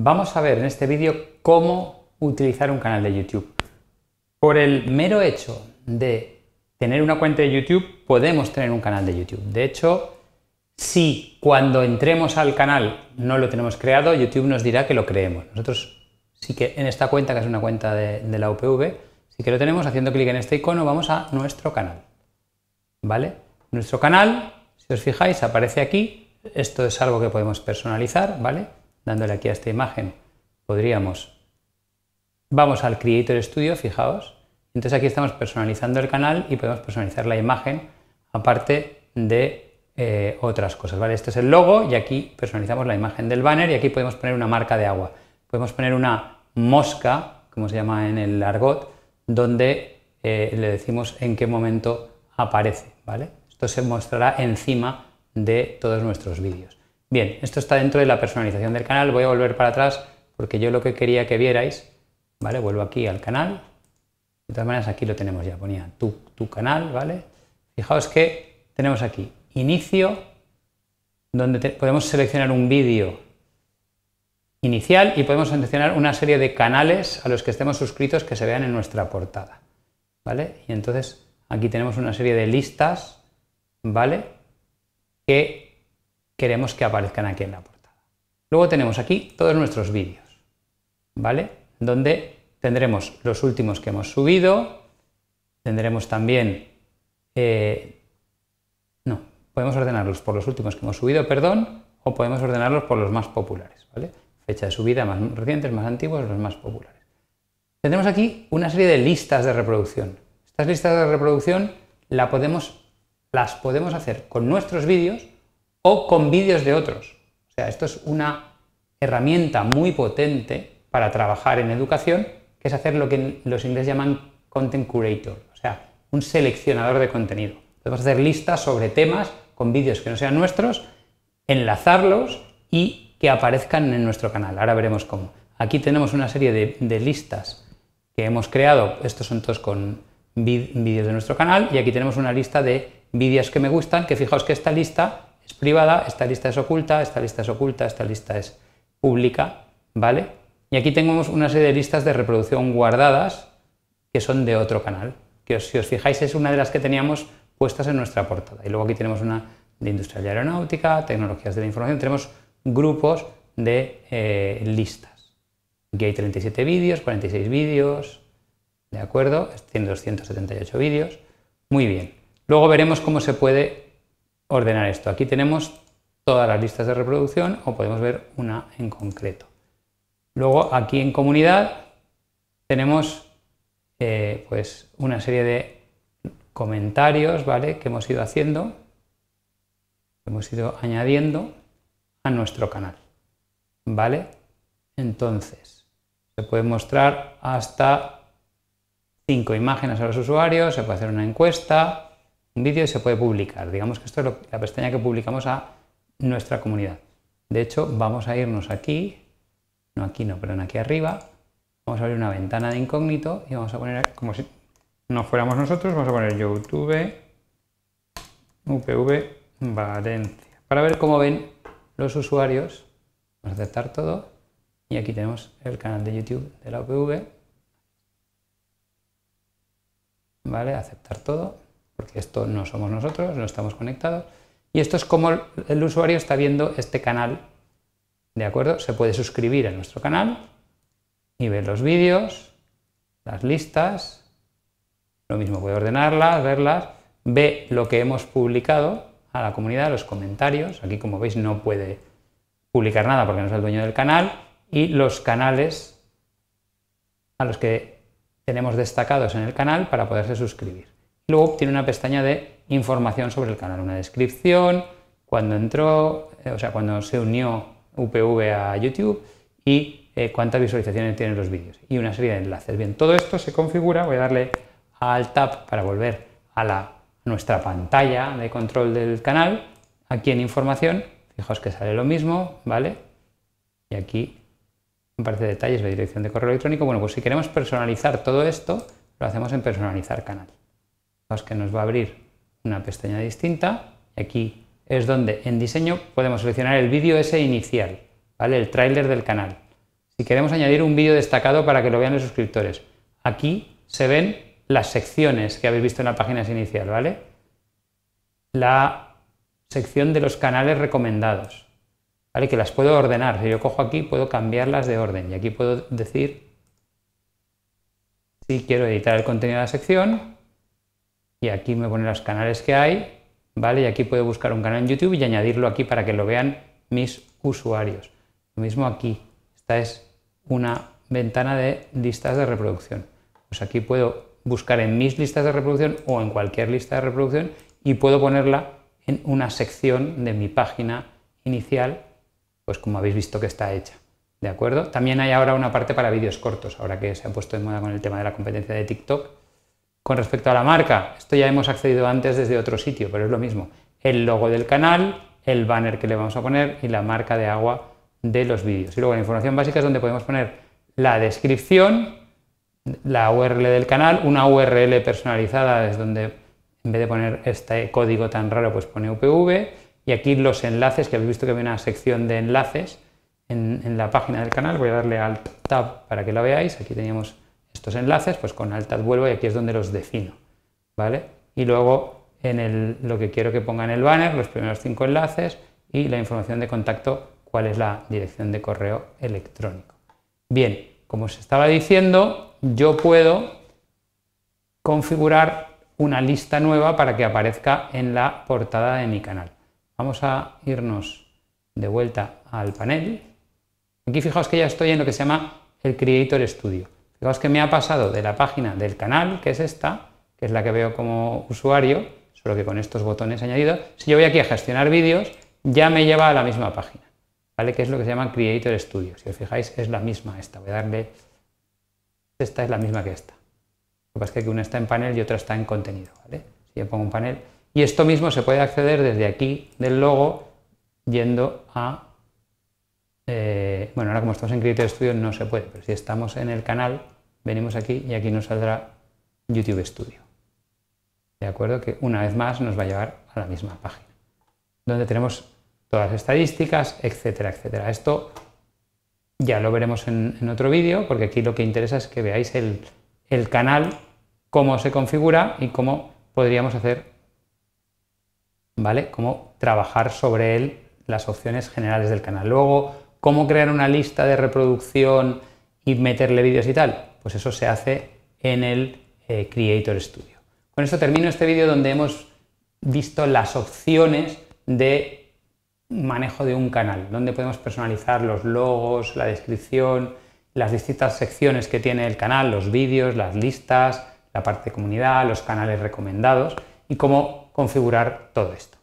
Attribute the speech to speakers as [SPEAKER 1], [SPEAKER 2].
[SPEAKER 1] Vamos a ver en este vídeo cómo utilizar un canal de YouTube. Por el mero hecho de tener una cuenta de YouTube, podemos tener un canal de YouTube. De hecho, si cuando entremos al canal no lo tenemos creado, YouTube nos dirá que lo creemos. Nosotros sí que en esta cuenta, que es una cuenta de, la UPV, sí que lo tenemos. Haciendo clic en este icono vamos a nuestro canal. ¿Vale? Nuestro canal, si os fijáis, aparece aquí. Esto es algo que podemos personalizar, ¿vale? dándole aquí a esta imagen, podríamos... Vamos al Creator Studio, fijaos. Entonces aquí estamos personalizando el canal y podemos personalizar la imagen aparte de eh, otras cosas. ¿vale? Este es el logo y aquí personalizamos la imagen del banner y aquí podemos poner una marca de agua. Podemos poner una mosca, como se llama en el argot, donde eh, le decimos en qué momento aparece. ¿vale? Esto se mostrará encima de todos nuestros vídeos. Bien, esto está dentro de la personalización del canal. Voy a volver para atrás porque yo lo que quería que vierais, ¿vale? Vuelvo aquí al canal. De todas maneras, aquí lo tenemos ya, ponía tu, tu canal, ¿vale? Fijaos que tenemos aquí inicio, donde podemos seleccionar un vídeo inicial y podemos seleccionar una serie de canales a los que estemos suscritos que se vean en nuestra portada, ¿vale? Y entonces aquí tenemos una serie de listas, ¿vale? Que queremos que aparezcan aquí en la portada. Luego tenemos aquí todos nuestros vídeos, ¿vale? Donde tendremos los últimos que hemos subido, tendremos también... Eh, no, podemos ordenarlos por los últimos que hemos subido, perdón, o podemos ordenarlos por los más populares, ¿vale? Fecha de subida más recientes, más antiguos, los más populares. Tendremos aquí una serie de listas de reproducción. Estas listas de reproducción las podemos hacer con nuestros vídeos con vídeos de otros. O sea, esto es una herramienta muy potente para trabajar en educación, que es hacer lo que los ingleses llaman content curator, o sea, un seleccionador de contenido. Podemos hacer listas sobre temas con vídeos que no sean nuestros, enlazarlos y que aparezcan en nuestro canal. Ahora veremos cómo. Aquí tenemos una serie de, de listas que hemos creado. Estos son todos con vídeos de nuestro canal y aquí tenemos una lista de vídeos que me gustan, que fijaos que esta lista es privada, esta lista es oculta, esta lista es oculta, esta lista es pública, ¿vale? Y aquí tenemos una serie de listas de reproducción guardadas que son de otro canal, que si os fijáis es una de las que teníamos puestas en nuestra portada. Y luego aquí tenemos una de industria de aeronáutica, tecnologías de la información, tenemos grupos de eh, listas. Aquí hay 37 vídeos, 46 vídeos, ¿de acuerdo? Tiene 278 vídeos. Muy bien. Luego veremos cómo se puede ordenar esto. Aquí tenemos todas las listas de reproducción o podemos ver una en concreto. Luego aquí en comunidad tenemos eh, pues una serie de comentarios ¿vale? que hemos ido haciendo, que hemos ido añadiendo a nuestro canal. ¿Vale? Entonces, se puede mostrar hasta cinco imágenes a los usuarios, se puede hacer una encuesta, vídeo y se puede publicar. Digamos que esto es la pestaña que publicamos a nuestra comunidad. De hecho, vamos a irnos aquí, no aquí no, pero en aquí arriba. Vamos a abrir una ventana de incógnito y vamos a poner, como si no fuéramos nosotros, vamos a poner YouTube UPV Valencia. Para ver cómo ven los usuarios, vamos a aceptar todo. Y aquí tenemos el canal de YouTube de la UPV. Vale, aceptar todo porque esto no somos nosotros, no estamos conectados. Y esto es como el usuario está viendo este canal. ¿De acuerdo? Se puede suscribir a nuestro canal y ver los vídeos, las listas. Lo mismo puede ordenarlas, verlas, ve lo que hemos publicado a la comunidad, los comentarios. Aquí, como veis, no puede publicar nada porque no es el dueño del canal. Y los canales a los que tenemos destacados en el canal para poderse suscribir. Luego tiene una pestaña de información sobre el canal, una descripción, cuando entró, eh, o sea, cuando se unió UPV a YouTube y eh, cuántas visualizaciones tienen los vídeos y una serie de enlaces. Bien, todo esto se configura, voy a darle al tab para volver a la, nuestra pantalla de control del canal, aquí en información, fijaos que sale lo mismo, ¿vale? Y aquí aparece detalles de dirección de correo electrónico. Bueno, pues si queremos personalizar todo esto, lo hacemos en personalizar canal que nos va a abrir una pestaña distinta. Aquí es donde en diseño podemos seleccionar el vídeo ese inicial, ¿vale? El tráiler del canal. Si queremos añadir un vídeo destacado para que lo vean los suscriptores, aquí se ven las secciones que habéis visto en la página inicial, ¿vale? La sección de los canales recomendados, ¿vale? Que las puedo ordenar. Si yo cojo aquí, puedo cambiarlas de orden y aquí puedo decir si quiero editar el contenido de la sección y aquí me pone los canales que hay, ¿vale? Y aquí puedo buscar un canal en YouTube y añadirlo aquí para que lo vean mis usuarios. Lo mismo aquí, esta es una ventana de listas de reproducción. Pues aquí puedo buscar en mis listas de reproducción o en cualquier lista de reproducción y puedo ponerla en una sección de mi página inicial, pues como habéis visto que está hecha. ¿De acuerdo? También hay ahora una parte para vídeos cortos, ahora que se ha puesto de moda con el tema de la competencia de TikTok, con respecto a la marca, esto ya hemos accedido antes desde otro sitio, pero es lo mismo. El logo del canal, el banner que le vamos a poner y la marca de agua de los vídeos. Y luego la información básica es donde podemos poner la descripción, la URL del canal, una URL personalizada es donde en vez de poner este código tan raro, pues pone UPV. Y aquí los enlaces, que habéis visto que hay una sección de enlaces en, en la página del canal. Voy a darle al tab para que la veáis. Aquí teníamos estos enlaces pues con altas vuelvo y aquí es donde los defino. ¿vale? Y luego en el, lo que quiero que ponga en el banner, los primeros cinco enlaces y la información de contacto, cuál es la dirección de correo electrónico. Bien, como os estaba diciendo, yo puedo configurar una lista nueva para que aparezca en la portada de mi canal. Vamos a irnos de vuelta al panel. Aquí fijaos que ya estoy en lo que se llama el Creator Studio. Fijaos que me ha pasado de la página del canal, que es esta, que es la que veo como usuario, solo que con estos botones añadidos, si yo voy aquí a gestionar vídeos, ya me lleva a la misma página, ¿vale? Que es lo que se llama Creator Studio. Si os fijáis, es la misma esta. Voy a darle... Esta es la misma que esta. Lo que pasa es que una está en panel y otra está en contenido, ¿vale? Si yo pongo un panel... Y esto mismo se puede acceder desde aquí del logo yendo a eh, bueno, ahora como estamos en Creator Studio no se puede, pero si estamos en el canal, venimos aquí y aquí nos saldrá YouTube Studio. De acuerdo que una vez más nos va a llevar a la misma página, donde tenemos todas las estadísticas, etcétera, etcétera. Esto ya lo veremos en, otro vídeo, porque aquí lo que interesa es que veáis el, el canal, cómo se configura y cómo podríamos hacer, ¿vale? Cómo trabajar sobre él las opciones generales del canal. Luego cómo crear una lista de reproducción y meterle vídeos y tal, pues eso se hace en el eh, Creator Studio. Con esto termino este vídeo donde hemos visto las opciones de manejo de un canal, donde podemos personalizar los logos, la descripción, las distintas secciones que tiene el canal, los vídeos, las listas, la parte de comunidad, los canales recomendados y cómo configurar todo esto.